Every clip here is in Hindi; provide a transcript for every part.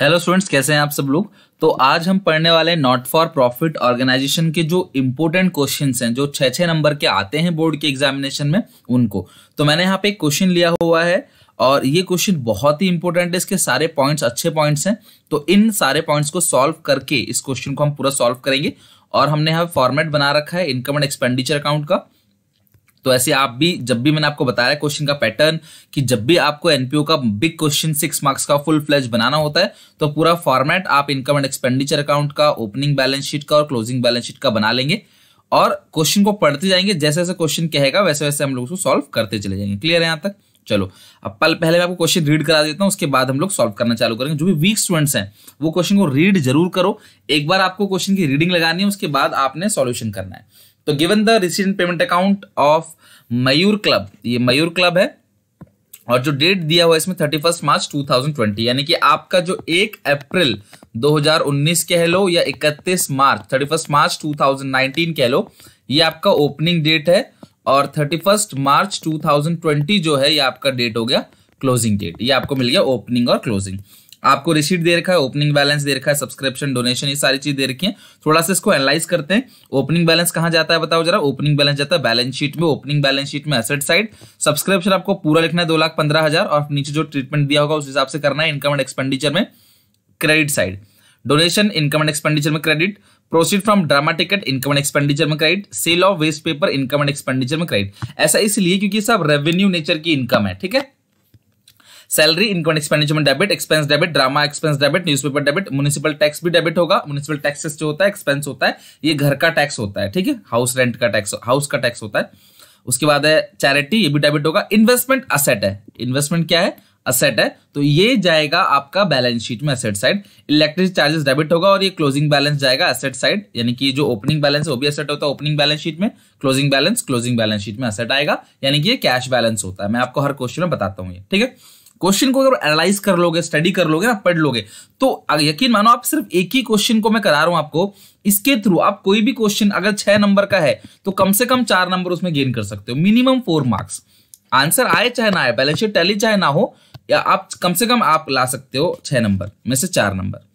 हेलो स्टूडेंट्स कैसे हैं आप सब लोग तो आज हम पढ़ने वाले नॉट फॉर प्रॉफिट ऑर्गेनाइजेशन के जो इम्पोर्टेंट क्वेश्चन हैं जो छः छः नंबर के आते हैं बोर्ड के एग्जामिनेशन में उनको तो मैंने यहाँ पे एक क्वेश्चन लिया हुआ है और ये क्वेश्चन बहुत ही इंपॉर्टेंट है इसके सारे पॉइंट्स अच्छे पॉइंट्स हैं तो इन सारे पॉइंट्स को सॉल्व करके इस क्वेश्चन को हम पूरा सॉल्व करेंगे और हमने यहाँ फॉर्मेट बना रखा है इनकम एंड एक्सपेंडिचर अकाउंट का तो ऐसे आप भी जब भी मैंने आपको बताया क्वेश्चन का पैटर्न कि जब भी आपको एनपीओ का बिग क्वेश्चन सिक्स मार्क्स का फुल फ्लेज बनाना होता है तो पूरा फॉर्मेट आप इनकम एंड एक्सपेंडिचर अकाउंट का ओपनिंग बैलेंस शीट का और क्लोजिंग बैलेंस शीट का बना लेंगे और क्वेश्चन को पढ़ते जाएंगे जैसे जैसे क्वेश्चन कहेगा वैसे वैसे हम लोग उसको सॉल्व करते चले जाएंगे क्लियर है यहाँ तक चलो अब पल पहले मैं आपको क्वेश्चन रीड करा देता हूँ उसके बाद हम लोग सॉल्व करना चालू करेंगे जो भी वीक स्टूडेंट्स हैं वो क्वेश्चन को रीड जरूर करो एक बार आपको क्वेश्चन की रीडिंग लगानी है उसके बाद आपने सॉल्यूशन करना है तो given the receipt and payment account of Mayur club ये मयूर क्लब है और जो डेट दिया हुआ है इसमें thirty first March two thousand twenty यानी कि आपका जो एक अप्रैल दो हजार उन्नीस कह लो या इकतीस मार्च thirty first March two thousand nineteen कह लो ये आपका ओपनिंग डेट है और thirty first March two thousand twenty जो है ये आपका डेट हो गया क्लोजिंग डेट ये आपको मिल गया ओपनिंग और क्लोजिंग आपको रिसीट दे रखा है ओपनिंग बैलेंस दे रखा है सब्सक्रिप्शन डोनेशन ये सारी चीज दे रखी है थोड़ा सा इसको एनालाइज करते हैं ओपनिंग बैलेंस कहाँ जाता है बताओ जरा ओपनिंग बैलेंस जाता है बैलेंस शीट में ओपनिंग बैलेंस शीट में एसेट साइड सब्सक्रिप्शन आपको पूरा लिखना है दो लाख पंद्रह हजार और नीचे जो ट्रीटमेंट दिया होगा उस हिसाब से करना है इनकम एंड एक्सपेंडिचर में credit side donation income and expenditure में credit proceed from drama ticket income and expenditure में credit sale of waste paper income and expenditure में क्रेडिट ऐसा इसलिए क्योंकि सब रेवेन्यू नेचर की इनकम है ठीक है salary income expenditure debit expense debit drama expense debit newspaper debit municipal tax भी डेबिट होगा म्यूनिसिपल टैक्सेस जो होता है एक्सपेंस होता है ये घर का टैक्स होता है ठीक है हाउस रेंट का टैक्स हाउस का टैक्स होता है उसके बाद है चैरिटी ये भी डेबिट होगा इन्वेस्टमेंट असेट है इन्वेस्टमेंट क्या है असेट है तो ये जाएगा आपका बैलेंस शीट में asset side electricity charges debit होगा और ये क्लोजिंग बैलेंस जाएगा असेट साइड यानी कि जो ओपनिंग बैलेंस है वो भी असेट होता है ओपनिंग बैलेंस शीट में closing balance closing balance sheet में असेट आएगा यानी कि ये कैश बैलेंस होता है मैं आपको हर क्वेश्चन में बताता हूँ ये ठीक है क्वेश्चन को अगर एनालाइज कर लोगे स्टडी कर लोगे ना पढ़ लोगे तो यकीन मानो आप सिर्फ एक ही क्वेश्चन को मैं करा रहा हूं आपको इसके थ्रू आप कोई भी क्वेश्चन अगर छह नंबर का है तो कम से कम चार नंबर उसमें गेन कर सकते हो मिनिमम फोर मार्क्स आंसर आए चाहे ना आए बैलेंस शीट टैली चाहे ना हो या आप कम से कम आप ला सकते हो छह नंबर में से चार नंबर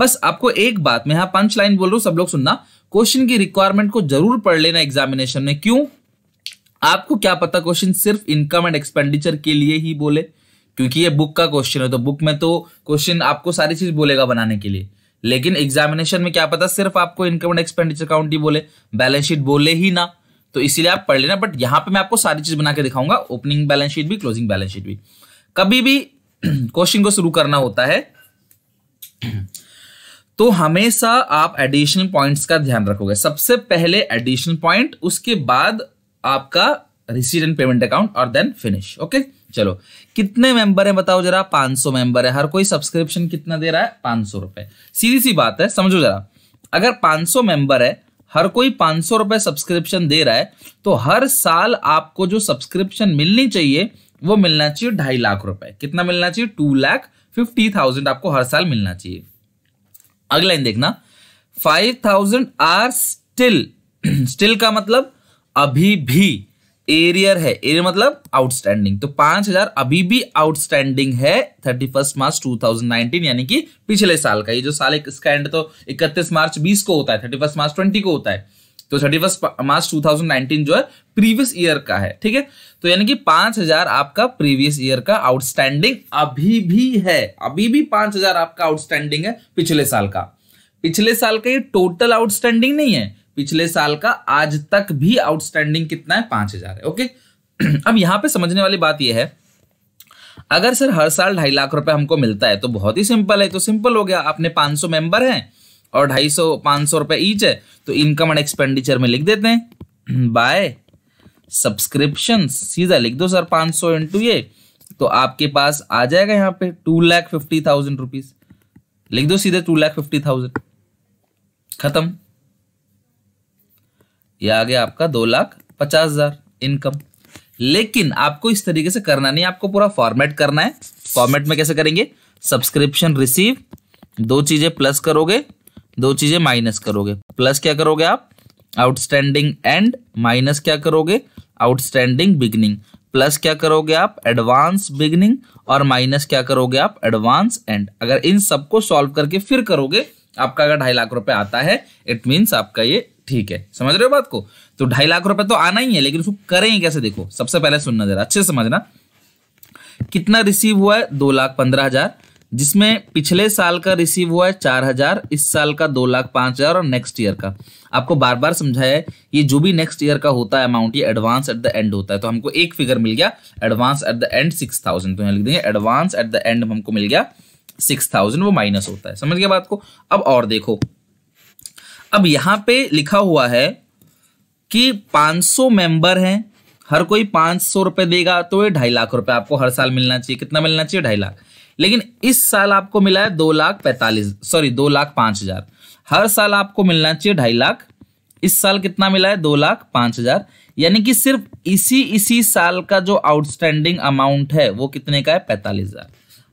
बस आपको एक बात मैं यहां पंच लाइन बोल रहा हूं सब लोग सुनना क्वेश्चन की रिक्वायरमेंट को जरूर पढ़ लेना एग्जामिनेशन में क्यों आपको क्या पता क्वेश्चन सिर्फ इनकम एंड एक्सपेंडिचर के लिए ही बोले क्योंकि ये बुक का क्वेश्चन है तो बुक में तो क्वेश्चन आपको सारी चीज बोलेगा बनाने के लिए लेकिन एग्जामिनेशन में क्या पता सिर्फ आपको इनकम एंड एक्सपेंडिचर अकाउंट ही बोले बैलेंस शीट बोले ही ना तो इसीलिए आप पढ़ लेना बट यहां पे मैं आपको सारी चीज बना के दिखाऊंगा ओपनिंग बैलेंस शीट भी क्लोजिंग बैलेंस शीट भी कभी भी क्वेश्चन को शुरू करना होता है तो हमेशा आप एडिशनल पॉइंट्स का ध्यान रखोगे सबसे पहले एडिशनल पॉइंट उसके बाद आपका रिसीड एंड पेमेंट अकाउंट और देन फिनिश ओके okay? चलो कितने मेंबर हैं बताओ जरा 500 मेंबर है हर कोई सब्सक्रिप्शन कितना दे रहा है पांच सौ रुपए सीधी सी बात है समझो जरा अगर 500 मेंबर है हर कोई पांच सौ रुपए सब्सक्रिप्शन दे रहा है तो हर साल आपको जो सब्सक्रिप्शन मिलनी चाहिए वो मिलना चाहिए ढाई लाख रुपए कितना मिलना चाहिए टू लाख फिफ्टी थाउजेंड आपको हर साल मिलना चाहिए अगला इन देखना five thousand are still still का मतलब अभी भी एरियर है एरियर मतलब आउटस्टैंडिंग तो पांच हजार अभी भी आउटस्टैंडिंग है thirty first March two thousand nineteen यानी कि पिछले साल का ये जो साल इसका एंड तो इकतीस मार्च बीस को होता है थर्टी फर्स्ट मार्च ट्वेंटी को होता है तो thirty first March two thousand nineteen जो है प्रीवियस ईयर का है ठीक है तो यानी कि पांच हजार आपका प्रीवियस ईयर का आउटस्टैंडिंग अभी भी है अभी भी पांच हजार आपका आउटस्टैंडिंग है पिछले साल का पिछले साल का ये टोटल आउटस्टैंडिंग नहीं है पिछले साल का आज तक भी आउटस्टैंडिंग कितना है पांच हजार है ओके अब यहां पे समझने वाली बात यह है अगर सर हर साल ढाई लाख रुपए हमको मिलता है तो बहुत ही सिंपल है तो सिंपल हो गया आपने 500 मेंबर हैं और ढाई सौ पांच सौ रुपए ईच है तो इनकम एंड एक्सपेंडिचर में लिख देते हैं बाय सब्सक्रिप्शन सीधा लिख दो सर पांच सौ इंटू ये तो आपके पास आ जाएगा यहाँ पे two lakh fifty thousand rupees लिख दो सीधे टू लैख फिफ्टी थाउजेंड खत्म ये आ गया आपका दो लाख पचास हजार इनकम लेकिन आपको इस तरीके से करना नहीं आपको पूरा फॉर्मेट करना है फॉर्मेट में कैसे करेंगे सब्सक्रिप्शन रिसीव दो चीजें प्लस करोगे दो चीजें माइनस करोगे प्लस क्या करोगे आप आउटस्टैंडिंग एंड माइनस क्या करोगे आउटस्टैंडिंग बिगनिंग प्लस क्या करोगे आप एडवांस बिगनिंग और माइनस क्या करोगे आप एडवांस एंड अगर इन सबको सॉल्व करके फिर करोगे आपका अगर ढाई लाख रुपए आता है इट मीन्स आपका ये ठीक है समझ रहे हो बात को तो ढाई लाख रुपए तो आना ही है लेकिन उसको करें कैसे देखो सबसे पहले सुनना जरा अच्छे समझना कितना रिसीव हुआ है दो लाख पंद्रह हजार जिसमें पिछले साल का रिसीव हुआ है चार हजार इस साल का दो लाख पांच हजार और नेक्स्ट ईयर का आपको बार बार समझाया है ये जो भी नेक्स्ट ईयर का होता है अमाउंट ये एडवांस एट द एंड होता है तो हमको एक फिगर मिल गया advance at the end six thousand तो यहाँ लिख देंगे एडवांस एट द एंड हमको मिल गया सिक्स थाउजेंड वो माइनस होता है समझ गया बात को अब और देखो अब यहां पे लिखा हुआ है कि 500 मेंबर हैं हर कोई 500 सौ देगा तो ये ढाई लाख रुपए आपको हर साल मिलना चाहिए कितना मिलना चाहिए ढाई लाख लेकिन इस साल आपको मिला है दो लाख पैंतालीस सॉरी दो लाख पांच हज़ार हर साल आपको मिलना चाहिए ढाई लाख इस साल कितना मिला है दो लाख पांच हज़ार यानी कि सिर्फ इसी इसी साल का जो आउटस्टैंडिंग अमाउंट है वो कितने का है पैंतालीस हज़ार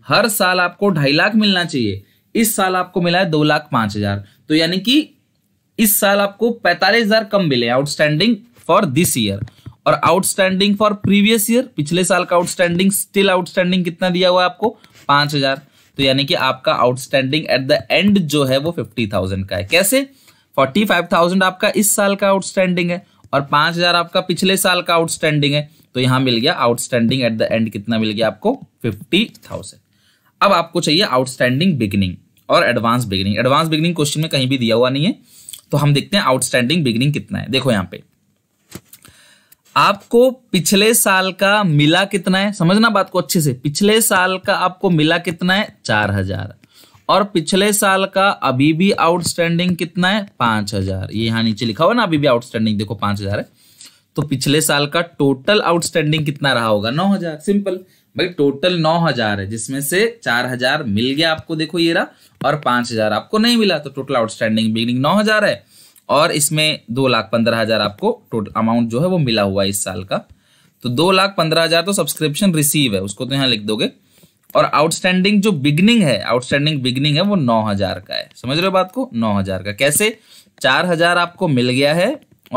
हर साल आपको ढाई लाख मिलना चाहिए इस साल आपको मिला है दो लाख पांच हज़ार तो यानी कि इस साल आपको पैंतालीस हजार कम मिले आउटस्टैंडिंग फॉर दिस ईयर और आउटस्टैंडिंग फॉर प्रीवियस ईयर पिछले साल का आउटस्टैंडिंग स्टिल आउटस्टैंडिंग कितना दिया हुआ है आपको पांच हजार तो यानी कि आपका आउटस्टैंडिंग एट द एंड जो है वो फिफ्टी थाउजेंड का है कैसे फोर्टी फाइव थाउजेंड आपका इस साल का आउटस्टैंडिंग है और पांच हजार आपका पिछले साल का आउटस्टैंडिंग है तो यहां मिल गया आउटस्टैंडिंग एट द एंड कितना मिल गया आपको फिफ्टी थाउजेंड अब आपको चाहिए आउटस्टैंडिंग बिगनिंग और advance beginning advance beginning question में कहीं भी दिया हुआ नहीं है तो हम देखते हैं आउटस्टैंडिंग बिगनिंग कितना है देखो यहां पे आपको पिछले साल का मिला कितना है समझना बात को अच्छे से पिछले साल का आपको मिला कितना है चार हजार और पिछले साल का अभी भी आउटस्टैंडिंग कितना है पांच हजार ये यहां नीचे लिखा हुआ ना अभी भी आउटस्टैंडिंग देखो पांच हजार है तो पिछले साल का टोटल आउटस्टैंडिंग कितना रहा होगा नौ हजार सिंपल भाई टोटल नौ हजार है जिसमें से चार हजार मिल गया आपको देखो ये रहा और पांच हजार आपको नहीं मिला तो टोटल आउटस्टैंडिंग बिगनिंग नौ हजार है और इसमें दो लाख पंद्रह हजार आपको टोटल अमाउंट जो है वो मिला हुआ है इस साल का तो दो लाख पंद्रह हजार तो सब्सक्रिप्शन रिसीव है उसको तो यहाँ लिख दोगे और आउटस्टैंडिंग जो बिगनिंग है आउटस्टैंडिंग बिगनिंग है वो नौ हजार का है समझ रहे हो बात को नौ हजार का कैसे चार हजार आपको मिल गया है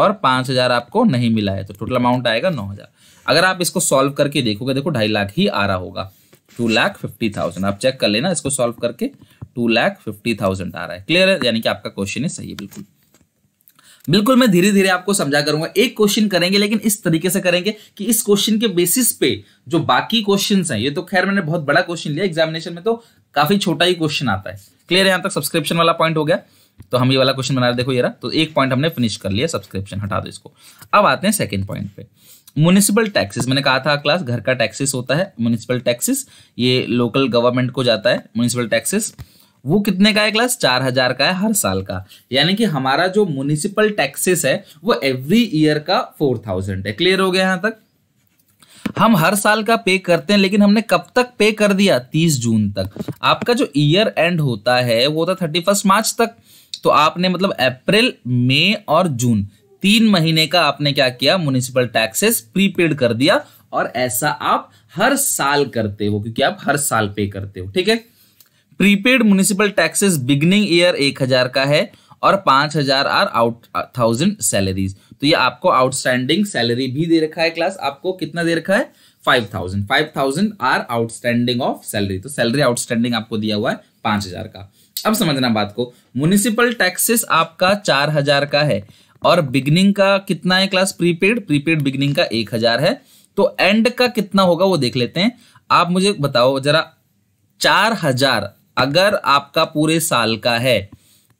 और पांच हजार आपको नहीं मिला है तो टोटल अमाउंट आएगा नौ हजार अगर आप इसको सॉल्व करके देखोगे देखो ढाई लाख ही आ रहा होगा टू लाख फिफ्टी थाउजेंड आप चेक कर लेना इसको सॉल्व करके टू लाख फिफ्टी थाउजेंड आ रहा है क्लियर है यानी कि आपका क्वेश्चन है सही है बिल्कुल बिल्कुल मैं धीरे धीरे आपको समझा करूंगा एक क्वेश्चन करेंगे लेकिन इस तरीके से करेंगे कि इस क्वेश्चन के बेसिस पे जो बाकी क्वेश्चन हैं ये तो खैर मैंने बहुत बड़ा क्वेश्चन लिया एग्जामिनेशन में तो काफी छोटा ही क्वेश्चन आता है क्लियर है यहां तक सब्सक्रिप्शन वाला पॉइंट हो गया तो हम ये वाला क्वेश्चन बना रहे देखो ये रहा तो एक पॉइंट हमने फिनिश कर लिया सब्सक्रिप्शन हटा दो इसको अब आते हैं सेकेंड पॉइंट पे म्यूनिसिपल टैक्सेस मैंने कहा था क्लास घर का टैक्सेस होता है म्यूनिसिपल टैक्सेस ये लोकल गवर्नमेंट को जाता है म्यूनिसिपल टैक्सेस वो कितने का है क्लास चार हजार का है हर साल का यानी कि हमारा जो म्यूनिसिपल टैक्सेस है वो एवरी ईयर का फोर थाउजेंड है क्लियर हो गया यहां तक हम हर साल का पे करते हैं लेकिन हमने कब तक पे कर दिया तीस जून तक आपका जो ईयर एंड होता है वो होता थर्टी फर्स्ट मार्च तक तो आपने मतलब अप्रैल मई और जून तीन महीने का आपने क्या किया म्यूनिसिपल टैक्सेस प्रीपेड कर दिया और ऐसा आप हर साल करते हो क्योंकि आप हर साल पे करते हो ठीक है prepaid municipal taxes beginning year एक हजार का है और पांच हजार आर आउट थाउजेंड सैलरीज तो ये आपको आउटस्टैंडिंग सैलरी भी दे रखा है क्लास आपको कितना दे रखा है five thousand five thousand are outstanding of salary तो सैलरी आउटस्टैंडिंग आपको दिया हुआ है पांच हजार का अब समझना बात को म्यूनिसिपल टैक्सेस आपका चार हजार का है और बिगनिंग का कितना है क्लास प्रीपेड प्रीपेड बिगनिंग का एक हजार है तो एंड का कितना होगा वो देख लेते हैं आप मुझे बताओ जरा चार हजार अगर आपका पूरे साल का है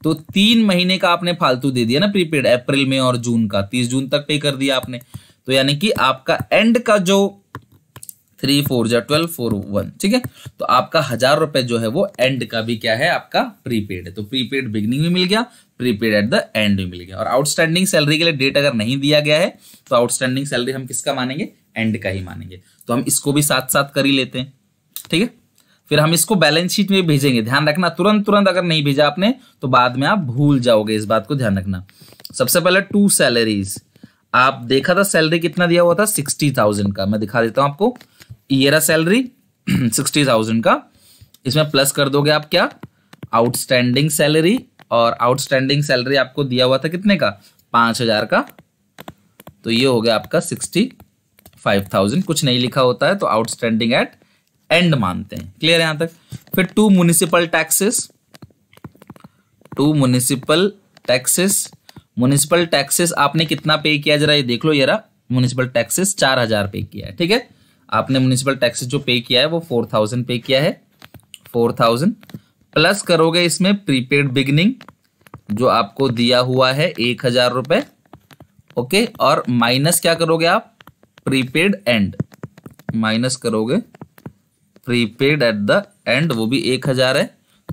तो तीन महीने का आपने फालतू दे दिया ना प्रीपेड अप्रैल में और जून का तीस जून तक पे कर दिया आपने तो यानी कि आपका एंड का जो थ्री फोर जो ट्वेल्व फोर वन ठीक है तो आपका हजार रुपए जो है वो एंड का भी क्या है आपका प्रीपेड है तो प्रीपेड बिगनिंग भी मिल गया प्रीपेड एट द एंड मिल गया और आउटस्टैंडिंग सैलरी के लिए डेट अगर नहीं दिया गया है तो आउटस्टैंडिंग सैलरी हम किसका मानेंगे एंड का ही मानेंगे तो हम इसको भी साथ साथ कर ही लेते हैं ठीक है फिर हम इसको बैलेंस शीट में भेजेंगे ध्यान रखना तुरंत तुरंत अगर नहीं भेजा आपने तो बाद में आप भूल जाओगे इस बात को ध्यान रखना सबसे पहले टू सैलरीज आप देखा था सैलरी कितना दिया हुआ था सिक्सटी थाउजेंड का मैं दिखा देता हूं आपको ये सैलरी सिक्सटी थाउजेंड का इसमें प्लस कर दोगे आप क्या आउटस्टैंडिंग सैलरी और आउटस्टैंडिंग सैलरी आपको दिया हुआ था कितने का पांच हज़ार का तो ये हो गया आपका सिक्सटी फाइव थाउजेंड कुछ नहीं लिखा होता है तो आउटस्टैंडिंग एट एंड मानते हैं क्लियर है यहां तक फिर to municipal taxes to municipal taxes municipal taxes आपने कितना पे किया जरा ये देख लो यार म्यूनिसिपल टैक्सेस चार हज़ार पे किया है ठीक है आपने म्यूनिसिपल टैक्सेस जो पे किया है वो फोर थाउजेंड पे किया है फोर थाउजेंड प्लस करोगे इसमें प्रीपेड बिगनिंग जो आपको दिया हुआ है एक हजार रुपए ओके और माइनस क्या करोगे आप प्रीपेड एंड माइनस करोगे प्रीपेड एट द एंड वो भी एक हजार है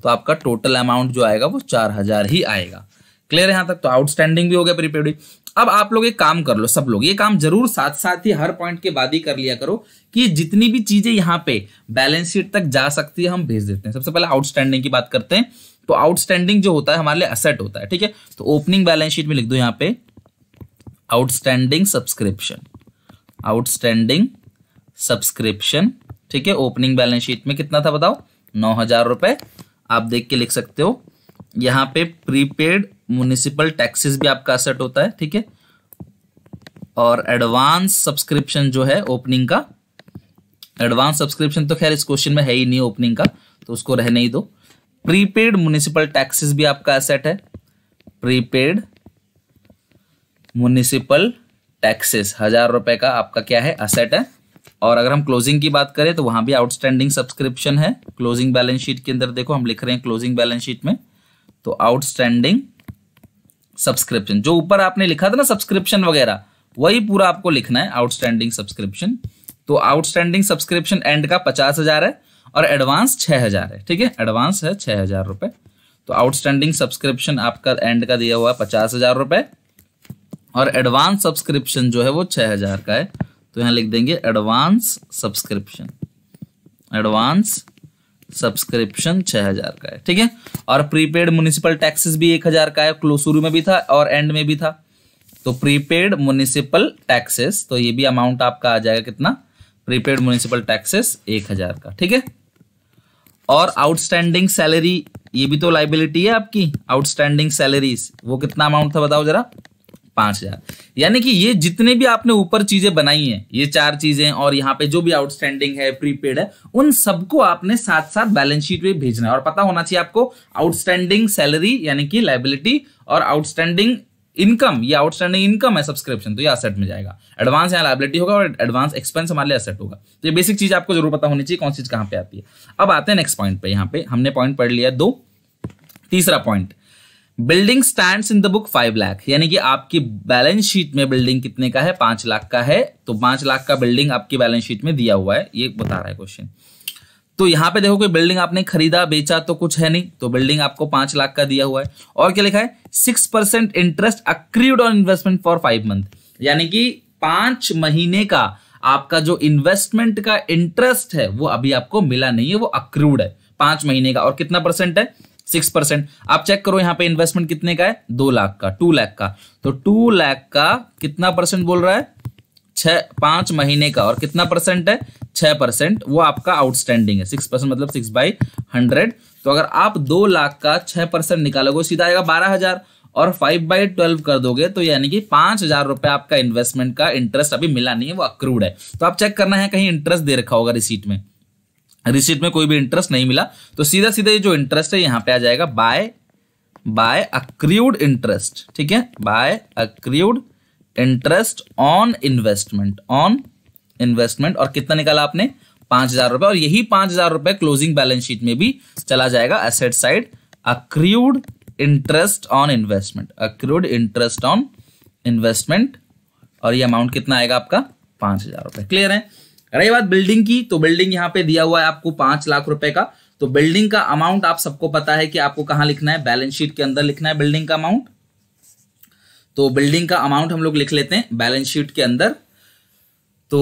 तो आपका टोटल अमाउंट जो आएगा वो चार हजार ही आएगा क्लियर है यहां तक तो आउटस्टैंडिंग भी हो गया प्रीपेड अब आप लोग एक काम कर लो सब लोग ये काम जरूर साथ साथ ही हर पॉइंट के बाद ही कर लिया करो कि जितनी भी चीजें यहाँ पे बैलेंस शीट तक जा सकती है हम भेज देते हैं सबसे पहले आउटस्टैंडिंग की बात करते हैं तो आउटस्टैंडिंग जो होता है हमारे लिए असेट होता है ठीक है तो ओपनिंग बैलेंस शीट में लिख दो यहाँ पे आउटस्टैंडिंग सब्सक्रिप्शन आउटस्टैंडिंग सब्सक्रिप्शन ठीक है ओपनिंग बैलेंस शीट में कितना था बताओ नौ हजार रुपए आप देख के लिख सकते हो यहाँ पे प्रीपेड म्यूनिसिपल टैक्सेस भी आपका असेट होता है ठीक है और एडवांस सब्सक्रिप्शन जो है ओपनिंग का एडवांस सब्सक्रिप्शन तो खैर इस क्वेश्चन में है ही नहीं ओपनिंग का तो उसको रहने ही दो प्रीपेड म्यूनिसिपल टैक्सेस भी आपका असेट है प्रीपेड म्यूनिसिपल टैक्सेस हजार रुपए का आपका क्या है असेट है और अगर हम क्लोजिंग की बात करें तो वहां भी आउटस्टैंडिंग सब्सक्रिप्शन है क्लोजिंग बैलेंस शीट के अंदर देखो हम लिख रहे हैं क्लोजिंग बैलेंस शीट में तो आउटस्टैंडिंग सब्सक्रिप्शन जो ऊपर आपने लिखा था ना सब्सक्रिप्शन वगैरह वही पूरा आपको लिखना है आउटस्टैंडिंग सब्सक्रिप्शन तो आउटस्टैंडिंग सब्सक्रिप्शन एंड का पचास हजार है और एडवांस छह हजार है ठीक है एडवांस है छह हजार रुपए तो आउटस्टैंडिंग सब्सक्रिप्शन आपका एंड का दिया हुआ है पचास हजार रुपए और एडवांस सब्सक्रिप्शन जो है वो छह हजार का है तो यहाँ लिख देंगे एडवांस सब्सक्रिप्शन एडवांस सब्सक्रिप्शन छह हजार का है ठीक है और प्रीपेड म्यूनिसिपल टैक्सेस भी एक हजार का है शुरू में भी था और एंड में भी था तो प्रीपेड म्यूनिसिपल टैक्सेस तो ये भी अमाउंट आपका आ जाएगा कितना प्रीपेड म्यूनिसिपल टैक्सेस एक हजार का ठीक है और आउटस्टैंडिंग सैलरी ये भी तो लाइबिलिटी है आपकी आउटस्टैंडिंग सैलरीज वो कितना अमाउंट था बताओ जरा पांच हजार यानी कि ये जितने भी आपने ऊपर चीजें बनाई हैं ये चार चीजें और यहाँ पे जो भी आउटस्टैंडिंग है प्रीपेड है उन सबको आपने साथ साथ बैलेंस शीट में भेजना है और पता होना चाहिए आपको आउटस्टैंडिंग सैलरी यानी कि लाइबिलिटी और आउटस्टैंडिंग इनकम ये आउटस्टैंडिंग इनकम है सब्सक्रिप्शन तो ये असेट में जाएगा एडवांस यहाँ लाइबिलिटी होगा और एडवांस एक्सपेंस हमारे लिए असेट होगा तो ये बेसिक चीज आपको जरूर पता होनी चाहिए कौन सी चीज कहाँ पे आती है अब आते हैं नेक्स्ट पॉइंट पे यहाँ पे हमने पॉइंट पढ़ लिया दो तीसरा point building stand in the book five lakh यानी कि आपकी बैलेंस शीट में बिल्डिंग कितने का है पांच लाख का है तो पांच लाख का बिल्डिंग आपकी बैलेंस शीट में दिया हुआ है ये बता रहा है क्वेश्चन तो यहाँ पे देखो कोई बिल्डिंग आपने खरीदा बेचा तो कुछ है नहीं तो बिल्डिंग आपको पांच लाख का दिया हुआ है और क्या लिखा है six percent interest accrued on investment for five month यानी कि पांच महीने का आपका जो इन्वेस्टमेंट का इंटरेस्ट है वो अभी आपको मिला नहीं है वो अक्रूड है पांच महीने का और कितना परसेंट है सिक्स परसेंट आप चेक करो यहां पे इन्वेस्टमेंट कितने का है दो लाख का टू लाख का तो टू लाख का कितना परसेंट बोल रहा है छ पांच महीने का और कितना परसेंट है छह परसेंट वो आपका आउटस्टैंडिंग है सिक्स परसेंट मतलब सिक्स बाई हंड्रेड तो अगर आप दो लाख का छह परसेंट निकालोगे सीधा आएगा बारह हज़ार और फाइव बाई ट्वेल्व कर दोगे तो यानी कि पांच हज़ार रुपए आपका इन्वेस्टमेंट का इंटरेस्ट अभी मिला नहीं है वो अक्रूड है तो आप चेक करना है कहीं इंटरेस्ट दे रखा होगा रिसीट में रिसीट में कोई भी इंटरेस्ट नहीं मिला तो सीधा सीधा ये जो इंटरेस्ट है यहां पे आ जाएगा बाय बाय अक्रूड इंटरेस्ट ठीक है by accrued interest on investment on investment और कितना निकाला आपने पांच हजार रुपए और यही पांच हजार रुपए क्लोजिंग बैलेंस शीट में भी चला जाएगा asset side accrued interest on investment accrued interest on investment और ये अमाउंट कितना आएगा आपका पांच हजार रुपए क्लियर है रही बात बिल्डिंग की तो बिल्डिंग यहाँ पे दिया हुआ है आपको पांच लाख रुपए का तो बिल्डिंग का अमाउंट आप सबको पता है कि आपको कहां लिखना है बैलेंस शीट के अंदर लिखना है बिल्डिंग का अमाउंट तो बिल्डिंग का अमाउंट हम लोग लिख लेते हैं बैलेंस शीट के अंदर तो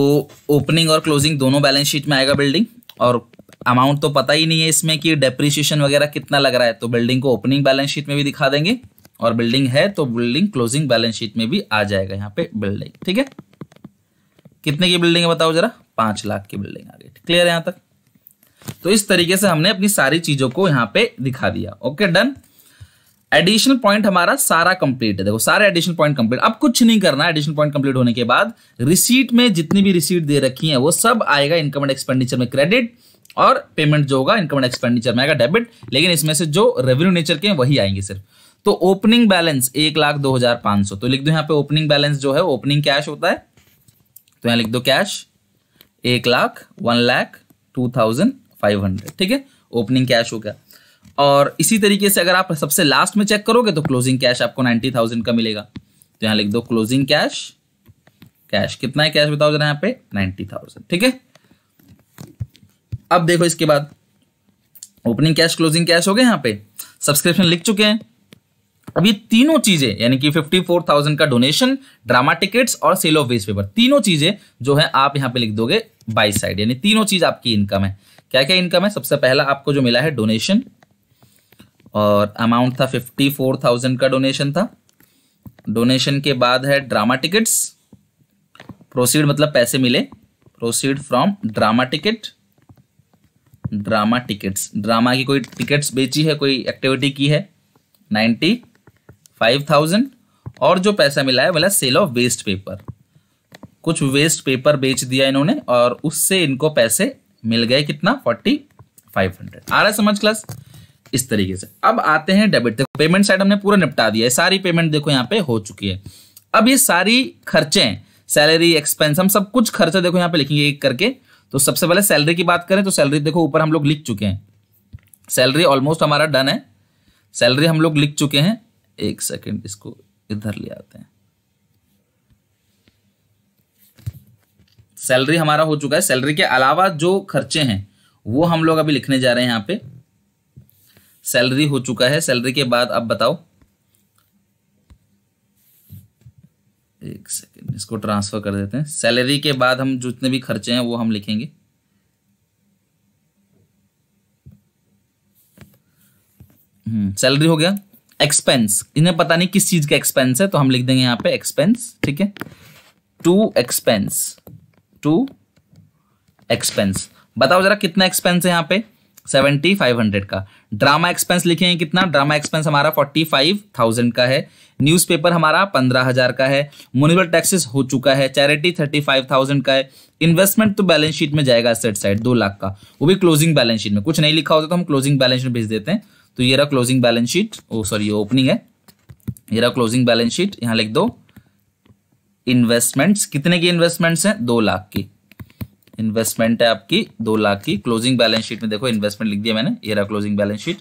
ओपनिंग और क्लोजिंग दोनों बैलेंस शीट में आएगा बिल्डिंग और अमाउंट तो पता ही नहीं है इसमें कि डेप्रिसिएशन वगैरह कितना लग रहा है तो बिल्डिंग को ओपनिंग बैलेंस शीट में भी दिखा देंगे और बिल्डिंग है तो बिल्डिंग क्लोजिंग बैलेंस शीट में भी आ जाएगा यहाँ पे बिल्डिंग ठीक है कितने की बिल्डिंग है बताओ जरा पांच लाख की बिल्डिंग आ गई क्लियर है यहां तक तो इस तरीके से हमने अपनी सारी चीजों को यहां पे दिखा दिया ओके डन एडिशनल पॉइंट हमारा सारा कंप्लीट है देखो सारे एडिशनल पॉइंट कंप्लीट अब कुछ नहीं करना एडिशनल पॉइंट कंप्लीट होने के बाद रिसीट में जितनी भी रिसीट दे रखी है वो सब आएगा इनकम एंड एक्सपेंडिचर में क्रेडिट और पेमेंट जो होगा इनकम एंड एक्सपेंडिचर में आएगा डेबिट लेकिन इसमें से जो रेवेन्यू नेचर के वही आएंगे सिर्फ तो ओपनिंग बैलेंस एक लाख दो हजार पांच सौ तो लिख दो यहाँ पे ओपनिंग बैलेंस जो है ओपनिंग कैश होता है तो यहां लिख दो कैश एक लाख one lakh two thousand five hundred ठीक है ओपनिंग कैश हो गया और इसी तरीके से अगर आप सबसे लास्ट में चेक करोगे तो क्लोजिंग कैश आपको नाइनटी थाउजेंड का मिलेगा तो यहां लिख दो क्लोजिंग कैश कैश कितना है कैश बताओ जरा यहां पे नाइनटी थाउजेंड ठीक है अब देखो इसके बाद ओपनिंग कैश क्लोजिंग कैश हो गए यहां पे सब्सक्रिप्शन लिख चुके हैं अब ये तीनों चीजें यानी कि 54,000 का डोनेशन ड्रामा टिकट्स और सेल ऑफ वेस्ट पेपर तीनों चीजें जो है आप यहाँ पे लिख दोगे बाई साइड यानी तीनों चीज आपकी इनकम है क्या क्या इनकम है सबसे पहला आपको जो मिला है डोनेशन और अमाउंट था 54,000 का डोनेशन था डोनेशन के बाद है ड्रामा टिकट्स प्रोसीड मतलब पैसे मिले proceed from drama ticket drama tickets drama की कोई टिकट्स बेची है कोई एक्टिविटी की है नाइन्टी फाइव थाउजेंड और जो पैसा मिला है बोला सेल ऑफ वेस्ट पेपर कुछ वेस्ट पेपर बेच दिया इन्होंने और उससे इनको पैसे मिल गए कितना फोर्टी फाइव हंड्रेड आ रहा है समझ क्लास इस तरीके से अब आते हैं डेबिट देखो पेमेंट साइड हमने पूरा निपटा दिया है सारी पेमेंट देखो यहाँ पे हो चुकी है अब ये सारी खर्चे सैलरी एक्सपेंस हम सब कुछ खर्चे देखो यहाँ पे लिखेंगे एक करके तो सबसे पहले सैलरी की बात करें तो सैलरी देखो ऊपर हम लोग लिख चुके हैं सैलरी ऑलमोस्ट हमारा डन है सैलरी हम लोग लिख चुके हैं एक सेकंड इसको इधर ले आते हैं सैलरी हमारा हो चुका है सैलरी के अलावा जो खर्चे हैं वो हम लोग अभी लिखने जा रहे हैं यहां पे सैलरी हो चुका है सैलरी के बाद अब बताओ एक सेकेंड इसको ट्रांसफर कर देते हैं सैलरी के बाद हम जितने भी खर्चे हैं वो हम लिखेंगे हम्म, सैलरी हो गया एक्सपेंस इन्हें पता नहीं किस चीज का एक्सपेंस है तो हम लिख देंगे यहां पे एक्सपेंस ठीक है टू एक्सपेंस टू एक्सपेंस बताओ जरा कितना एक्सपेंस है यहां पे सेवेंटी फाइव हंड्रेड का ड्रामा एक्सपेंस हैं कितना ड्रामा एक्सपेंस हमारा फोर्टी फाइव थाउजेंड का है न्यूज़पेपर हमारा पंद्रह हज़ार का है म्यूनिसिपल टैक्सेस हो चुका है चैरिटी थर्टी फाइव थाउजेंड का है इन्वेस्टमेंट तो बैलेंस शीट में जाएगा सेट साइड दो लाख का वो भी क्लोजिंग बैलेंस शीट में कुछ नहीं लिखा होता तो हम क्लोजिंग बैलेंस शीट भेज देते हैं तो ये रहा closing balance sheet oh sorry ये ओपनिंग है ये रहा क्लोजिंग बैलेंस शीट यहां लिख दो इन्वेस्टमेंट्स कितने की इन्वेस्टमेंट्स हैं दो लाख की इन्वेस्टमेंट है आपकी दो लाख की क्लोजिंग बैलेंस शीट में देखो इन्वेस्टमेंट लिख दिया मैंने ये रहा क्लोजिंग बैलेंस शीट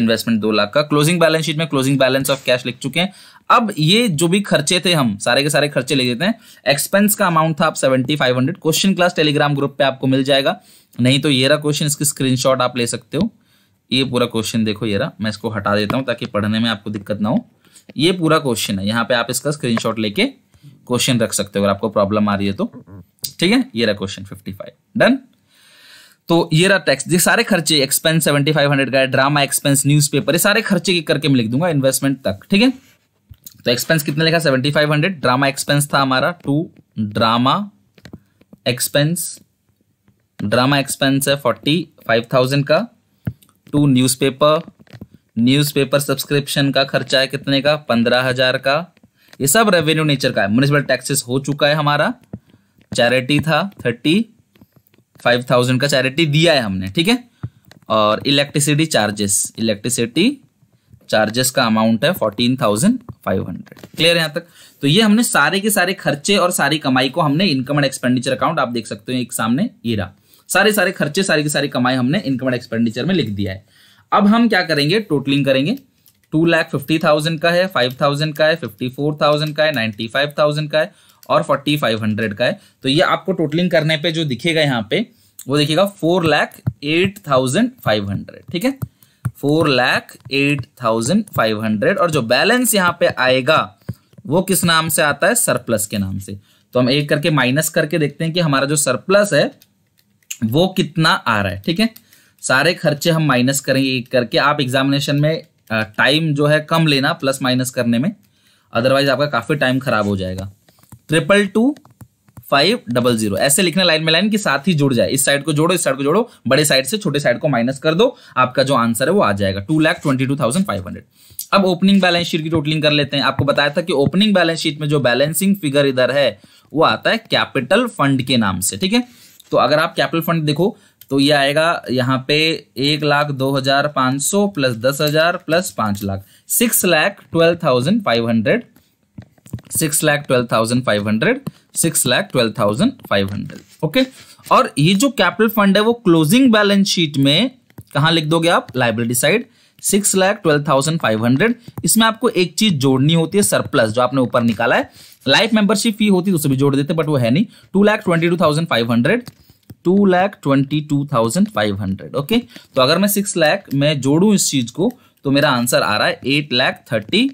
इन्वेस्टमेंट दो लाख का क्लोजिंग बैलेंस शीट में क्लोजिंग बैलेंस ऑफ कैश लिख चुके हैं अब ये जो भी खर्चे थे हम सारे के सारे खर्चे लिख देते हैं एक्सपेंस का अमाउंट था आप seventy five hundred question class Telegram group पे आपको मिल जाएगा नहीं तो ये रहा क्वेश्चन इसकी स्क्रीनशॉट आप ले सकते हो ये पूरा क्वेश्चन देखो ये रहा मैं इसको हटा देता हूँ ताकि पढ़ने में आपको दिक्कत ना हो ये पूरा क्वेश्चन है यहाँ पे आप इसका स्क्रीनशॉट लेके क्वेश्चन रख सकते हो अगर आपको प्रॉब्लम आ रही है तो ठीक है ये रहा क्वेश्चन फिफ्टी फाइव डन तो ये रहा टैक्स ये सारे खर्चे एक्सपेंस सेवेंटी फाइव हंड्रेड का drama expense news paper सारे खर्चे की करके मैं लिख दूंगा इन्वेस्टमेंट तक ठीक है तो एक्सपेंस कितने लिखा seventy five hundred drama expense था हमारा to drama expense drama expense है फोर्टी फाइव थाउजेंड का टू न्यूज़पेपर न्यूज़पेपर सब्सक्रिप्शन का खर्चा है कितने का पंद्रह हज़ार का ये सब रेवेन्यू नेचर का है म्यूनिसिपल टैक्सेस हो चुका है हमारा चैरिटी था थर्टी फाइव थाउजेंड का चैरिटी दिया है हमने ठीक है और इलेक्ट्रिसिटी चार्जेस इलेक्ट्रिसिटी चार्जेस का अमाउंट है fourteen thousand five hundred clear है यहाँ तक तो ये हमने सारे के सारे खर्चे और सारी कमाई को हमने इनकम एंड एक्सपेंडिचर अकाउंट आप देख सकते हो एक सामने ये रहा सारे सारे खर्चे सारी की सारी कमाई हमने इनकम एंड एक्सपेंडिचर में लिख दिया है अब हम क्या करेंगे टोटलिंग करेंगे टू लैख फिफ्टी थाउजेंड का है फाइव थाउजेंड का है फिफ्टी फोर थाउजेंड का है नाइन्टी फाइव थाउजेंड का है और फोर्टी फाइव हंड्रेड का है तो ये आपको टोटलिंग करने पे जो दिखेगा यहाँ पे वो देखिएगा four lakh eight thousand five hundred ठीक है four lakh eight thousand five hundred और जो बैलेंस यहाँ पे आएगा वो किस नाम से आता है सरप्लस के नाम से तो हम एक करके माइनस करके देखते हैं कि हमारा जो सरप्लस है वो कितना आ रहा है ठीक है सारे खर्चे हम माइनस करेंगे करके आप एग्जामिनेशन में टाइम जो है कम लेना प्लस माइनस करने में अदरवाइज आपका काफ़ी टाइम खराब हो जाएगा triple two five double zero ऐसे लिखना लाइन में लाइन के साथ ही जुड़ जाए इस साइड को जोड़ो इस साइड को जोड़ो बड़े साइड से छोटे साइड को माइनस कर दो आपका जो आंसर है वो आ जाएगा two lakh twenty two thousand five hundred अब ओपनिंग बैलेंस शीट की टोटलिंग कर लेते हैं आपको बताया था कि ओपनिंग बैलेंस शीट में जो बैलेंसिंग फिगर इधर है वो आता है कैपिटल फंड के नाम से ठीक है तो अगर आप कैपिटल फंड देखो तो ये आएगा यहाँ पे एक लाख दो हजार पांच सौ प्लस दस हजार प्लस पांच lakh six lakh twelve thousand five hundred six lakh twelve thousand five hundred six lakh twelve thousand five hundred okay और ये जो कैपिटल फंड है वो क्लोजिंग बैलेंस शीट में कहा लिख दोगे आप library side six lakh twelve thousand five hundred इसमें आपको एक चीज जोड़नी होती है सरप्लस जो आपने ऊपर निकाला है लाइफ मेंबरशिप फी होती है तो उसे भी जोड़ देते बट वो है नहीं two lakh twenty two thousand five hundred two lakh twenty two thousand five hundred okay तो अगर मैं सिक्स लैख में जोड़ू इस चीज को तो मेरा आंसर आ रहा है eight lakh thirty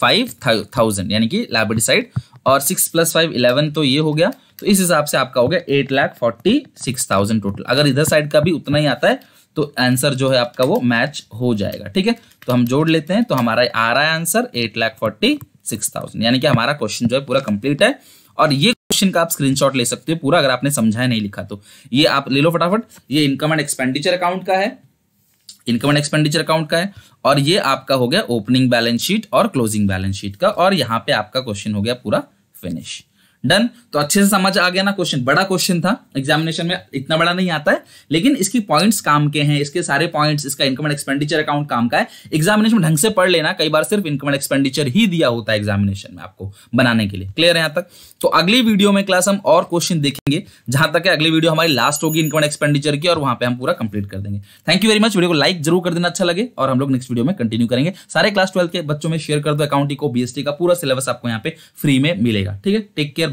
five thousand यानी कि लाइब्रेरी साइड और सिक्स प्लस फाइव इलेवन तो ये हो गया तो इस हिसाब से आपका हो गया eight lakh forty six thousand total अगर इधर साइड का भी उतना ही आता है तो आंसर जो है आपका वो मैच हो जाएगा ठीक है तो हम जोड़ लेते हैं तो हमारा आ रहा है answer eight lakh forty six thousand यानी कि हमारा क्वेश्चन जो है पूरा कंप्लीट है और ये क्वेश्चन का आप स्क्रीनशॉट ले सकते हो पूरा अगर आपने समझाया नहीं लिखा तो ये आप ले लो फटाफट ये इनकम एंड एक्सपेंडिचर अकाउंट का है इनकम एंड एक्सपेंडिचर अकाउंट का है और ये आपका हो गया ओपनिंग बैलेंस शीट और क्लोजिंग बैलेंस शीट का और यहाँ पे आपका क्वेश्चन हो गया पूरा फिनिश डन तो अच्छे से समझ आ गया ना क्वेश्चन बड़ा क्वेश्चन था एग्जामिनेशन में इतना बड़ा नहीं आता है लेकिन इसकी पॉइंट्स काम के हैं इसके सारे पॉइंट्स इसका इनकम एंड एक्सपेंडिचर अकाउंट काम का है एग्जामिनेशन ढंग से पढ़ लेना कई बार सिर्फ इनकम एंड एक्सपेंडिचर ही दिया होता है एग्जामिनेशन में आपको बनाने के लिए क्लियर है यहाँ तक तो अगली वीडियो में क्लास हम और क्वेश्चन देखेंगे जहां तक है अगली वीडियो हमारी लास्ट होगी इनकम एंड एक्सपेंडिचर की और वहां पर हम पूरा कंप्लीट कर देंगे thank you very much video को लाइक जरूर कर देना अच्छा लगे और हम लोग नेक्स्ट वीडियो में कंटिन्यू करेंगे सारे क्लास ट्वेल्थ के बच्चों में शेयर कर दो अकाउंटिंग को बीएसटी का पूरा सिलेबस आपको यहाँ पे फ्री में मिलेगा ठीक है टेक केयर